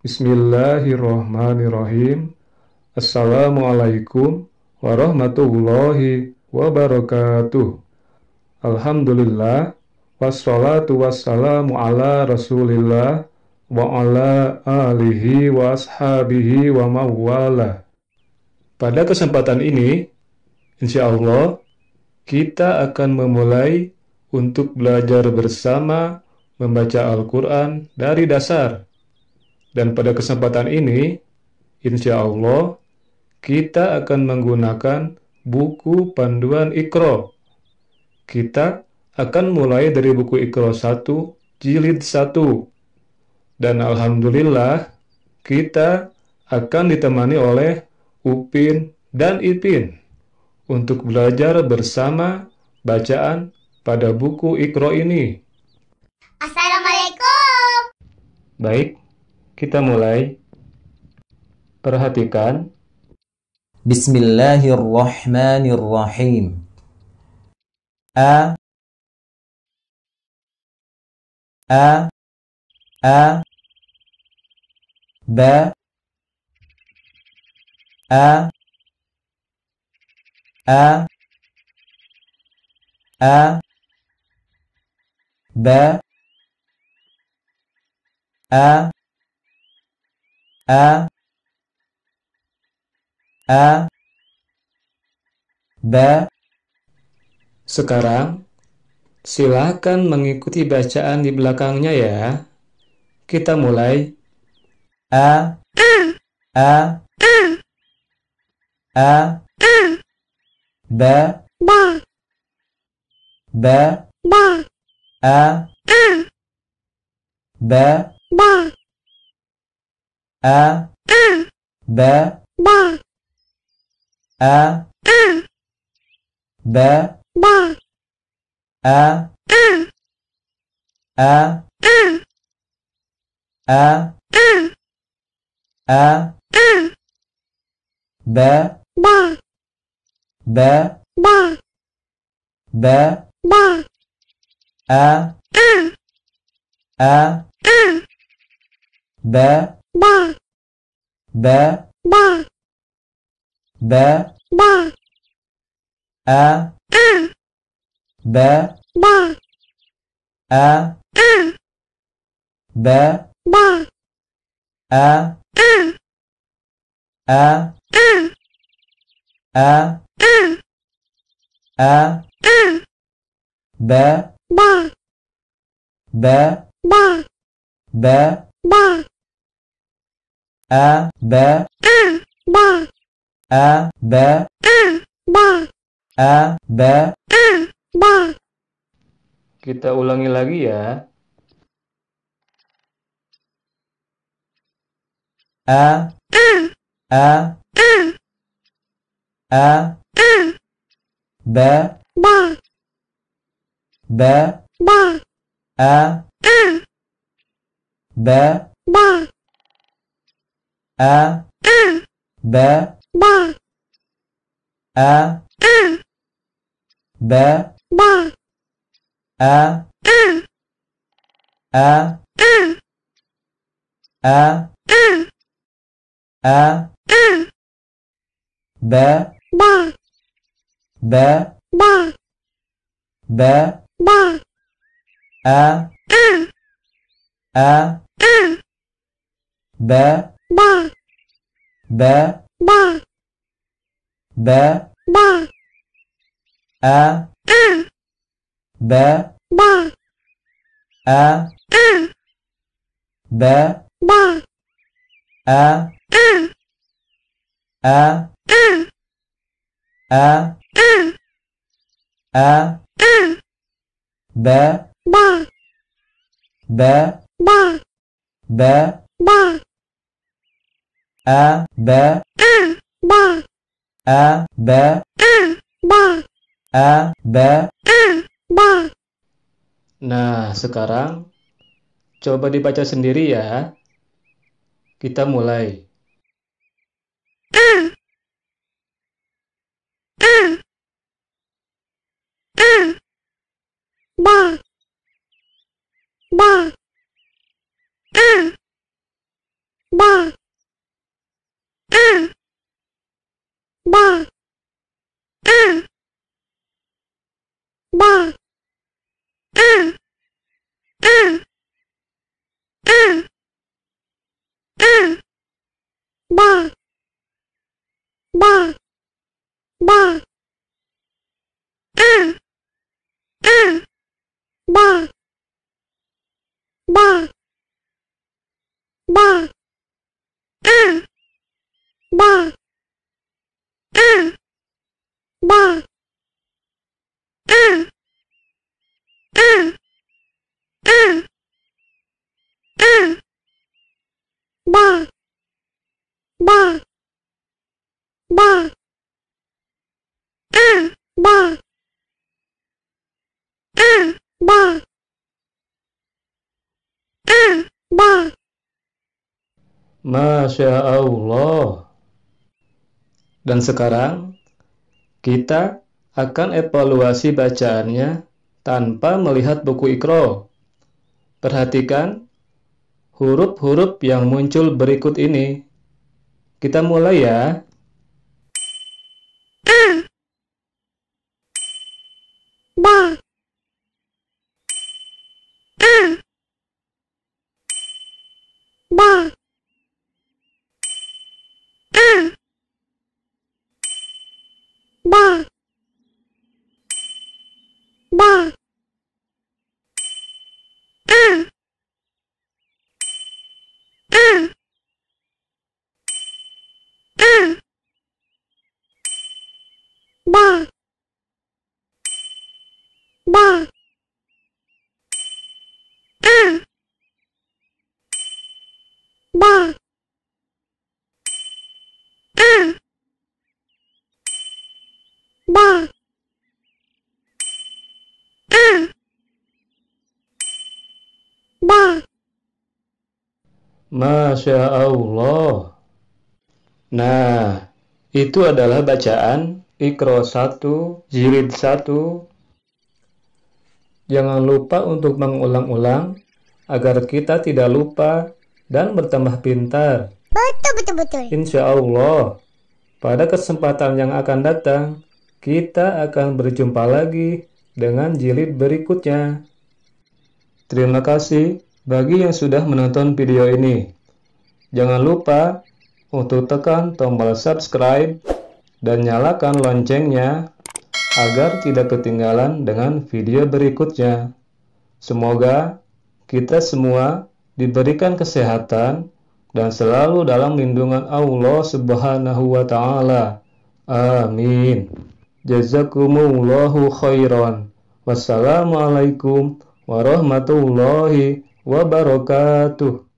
Bismillahirrahmanirrahim. Assalamualaikum warahmatullahi wabarakatuh. Alhamdulillah. Wassalatu wassalamu ala rasulillah wa ala alihi wa ashabihi wa mawala. Pada kesempatan ini, insya Allah, kita akan memulai untuk belajar bersama membaca Al-Quran dari dasar dan pada kesempatan ini, insya Allah, kita akan menggunakan buku panduan Iqra. Kita akan mulai dari buku Iqra 1, jilid 1. Dan Alhamdulillah, kita akan ditemani oleh Upin dan Ipin untuk belajar bersama bacaan pada buku Iqra ini. Assalamualaikum. Baik, kita mulai. Perhatikan. Bismillahirrahmanirrahim. A A A b a a a b a A A B Sekarang silakan mengikuti bacaan di belakangnya ya. Kita mulai A A A B B B A B B А. А. Б. Ба. А. А. Б. б, А. А. А. А. А. А. А. А. Б. б, Б. Ба. Б. Ба. А. Э. А. А. А. Б. ba ba ba ba ba a a ba ba a a ba ba a a a a a a a a ba ba ba ba ba ba A B A B A B A B A B A B Kita ulangi lagi ya. A A A A B B B B A B B A. Ba. Ba. Ba. Ba. Ba. Ba. Ba. Ba. Ba ba ba ba ba ba a a ba ba a a ba ba a a a a a a a a ba ba ba ba ba ba A B A B A B A B A B A B Nah, sekarang coba dibaca sendiri ya. Kita mulai. A Masya Allah. Dan sekarang kita akan evaluasi bacaannya tanpa melihat buku ikro. Perhatikan huruf-huruf yang muncul berikut ini. Kita mulai ya. Ba. Masya Allah. Nah, itu adalah bacaan Iqra 1, Jilid 1. Jangan lupa untuk mengulang-ulang agar kita tidak lupa dan bertambah pintar. Betul, betul, betul. Insya Allah, pada kesempatan yang akan datang, kita akan berjumpa lagi dengan jilid berikutnya. Terima kasih. Bagi yang sudah menonton video ini, jangan lupa untuk tekan tombol subscribe dan nyalakan loncengnya agar tidak ketinggalan dengan video berikutnya. Semoga kita semua diberikan kesehatan dan selalu dalam lindungan Allah Subhanahu wa taala. Amin. Jazakumullahu khairan. Wassalamualaikum warahmatullahi wabarakatuh.